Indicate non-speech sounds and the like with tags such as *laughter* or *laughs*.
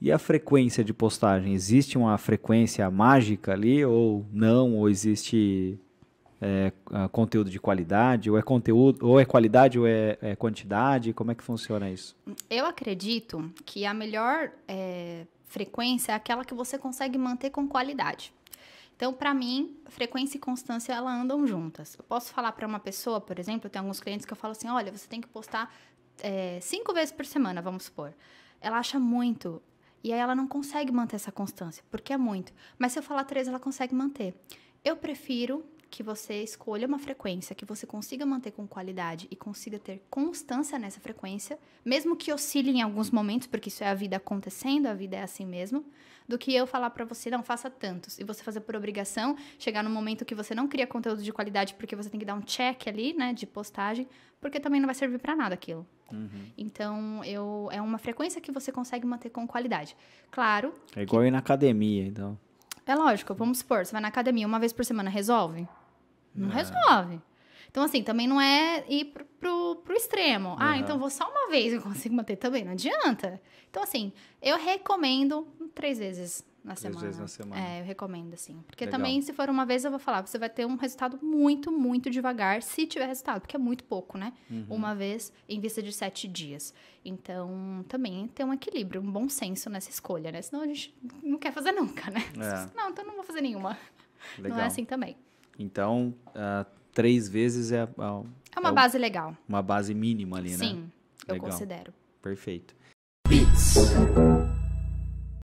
E a frequência de postagem? Existe uma frequência mágica ali ou não? Ou existe é, ah, conteúdo de qualidade? Ou é conteúdo, ou é qualidade ou é, é, quantidade? Como é que funciona isso? Eu acredito que a melhor é, frequência é aquela que você consegue manter com qualidade. Então, para mim, frequência e constância ela andam juntas. Eu posso falar para uma pessoa, por exemplo, eu tenho alguns clientes que eu falo assim: olha, você tem que postar é, cinco vezes por semana, vamos supor. Ela acha muito. E aí ela não consegue manter essa constância, porque é muito. Mas se eu falar três, ela consegue manter. Eu prefiro que você escolha uma frequência que você consiga manter com qualidade e consiga ter constância nessa frequência, mesmo que oscile em alguns momentos, porque isso é a vida acontecendo, a vida é assim mesmo, do que eu falar para você, não, faça tantos, e você fazer por obrigação, chegar num momento que você não cria conteúdo de qualidade porque você tem que dar um check ali, né, de postagem, porque também não vai servir para nada aquilo. Uhum. Então, eu, é uma frequência que você consegue manter com qualidade. Claro. É igual que... ir na academia, então. É lógico, vamos supor, você vai na academia uma vez por semana, resolve? Não, não. resolve. Então, assim, também não é ir pro, pro, pro extremo. Uhum. Ah, então vou só uma vez, eu consigo manter também, não adianta. Então, assim, eu recomendo três vezes na três semana. Vezes na semana. É, eu recomendo, assim. Porque Legal. também, se for uma vez, eu vou falar, você vai ter um resultado muito, muito devagar, se tiver resultado, porque é muito pouco, né? Uhum. Uma vez em vista de sete dias. Então, também tem um equilíbrio, um bom senso nessa escolha, né? Senão a gente não quer fazer nunca, né? É. *laughs* Não, então não vou fazer nenhuma. Legal. Não é assim também. Então, uh, três vezes é. Uh, é uma é base legal. Uma base mínima ali, né? Sim, Legal. eu considero. Perfeito. Beats.